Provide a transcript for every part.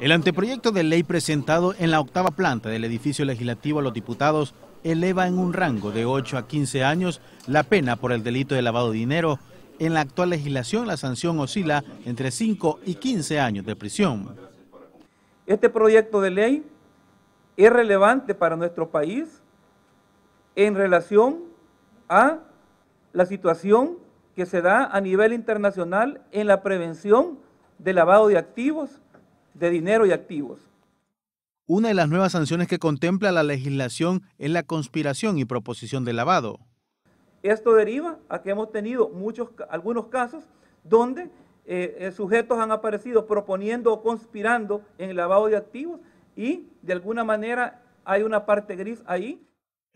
El anteproyecto de ley presentado en la octava planta del edificio legislativo a los diputados eleva en un rango de 8 a 15 años la pena por el delito de lavado de dinero. En la actual legislación la sanción oscila entre 5 y 15 años de prisión. Este proyecto de ley es relevante para nuestro país en relación a la situación que se da a nivel internacional en la prevención del lavado de activos, de dinero y activos. Una de las nuevas sanciones que contempla la legislación es la conspiración y proposición de lavado. Esto deriva a que hemos tenido muchos, algunos casos donde eh, eh, sujetos han aparecido proponiendo o conspirando en el lavado de activos y de alguna manera hay una parte gris ahí.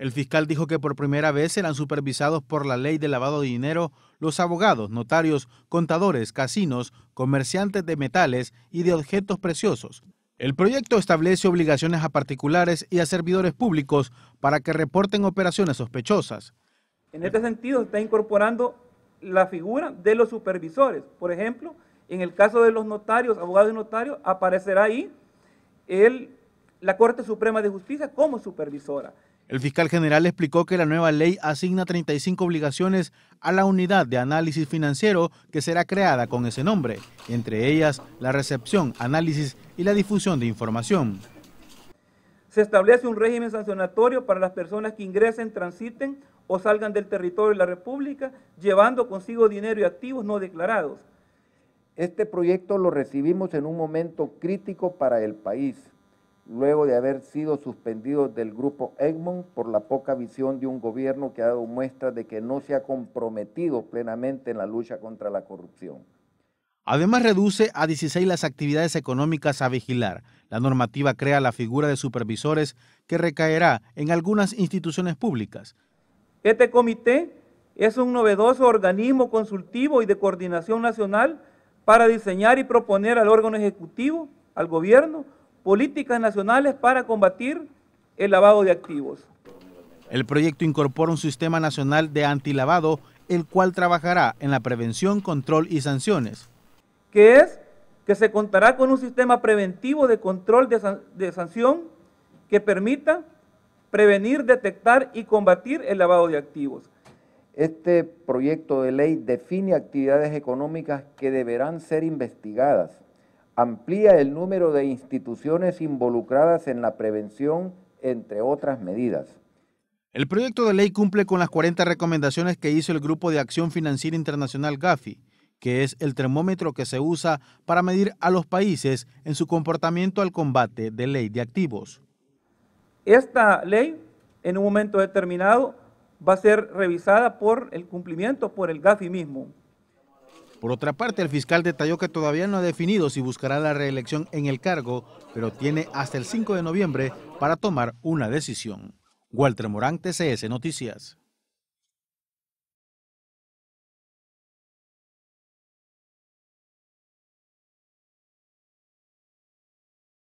El fiscal dijo que por primera vez serán supervisados por la ley de lavado de dinero los abogados, notarios, contadores, casinos, comerciantes de metales y de objetos preciosos. El proyecto establece obligaciones a particulares y a servidores públicos para que reporten operaciones sospechosas. En este sentido, está incorporando la figura de los supervisores. Por ejemplo, en el caso de los notarios, abogados y notarios, aparecerá ahí la Corte Suprema de Justicia como supervisora. El fiscal general explicó que la nueva ley asigna 35 obligaciones a la unidad de análisis financiero que será creada con ese nombre, entre ellas la recepción, análisis y la difusión de información. Se establece un régimen sancionatorio para las personas que ingresen, transiten o salgan del territorio de la República llevando consigo dinero y activos no declarados. Este proyecto lo recibimos en un momento crítico para el país luego de haber sido suspendido del grupo Egmont por la poca visión de un gobierno que ha dado muestra de que no se ha comprometido plenamente en la lucha contra la corrupción. Además, reduce a 16 las actividades económicas a vigilar. La normativa crea la figura de supervisores que recaerá en algunas instituciones públicas. Este comité es un novedoso organismo consultivo y de coordinación nacional para diseñar y proponer al órgano ejecutivo, al gobierno, políticas nacionales para combatir el lavado de activos. El proyecto incorpora un sistema nacional de antilavado, el cual trabajará en la prevención, control y sanciones. Que es que se contará con un sistema preventivo de control de, de sanción que permita prevenir, detectar y combatir el lavado de activos. Este proyecto de ley define actividades económicas que deberán ser investigadas amplía el número de instituciones involucradas en la prevención, entre otras medidas. El proyecto de ley cumple con las 40 recomendaciones que hizo el Grupo de Acción Financiera Internacional GAFI, que es el termómetro que se usa para medir a los países en su comportamiento al combate de ley de activos. Esta ley, en un momento determinado, va a ser revisada por el cumplimiento, por el GAFI mismo, por otra parte, el fiscal detalló que todavía no ha definido si buscará la reelección en el cargo, pero tiene hasta el 5 de noviembre para tomar una decisión. Walter Morán, TCS Noticias.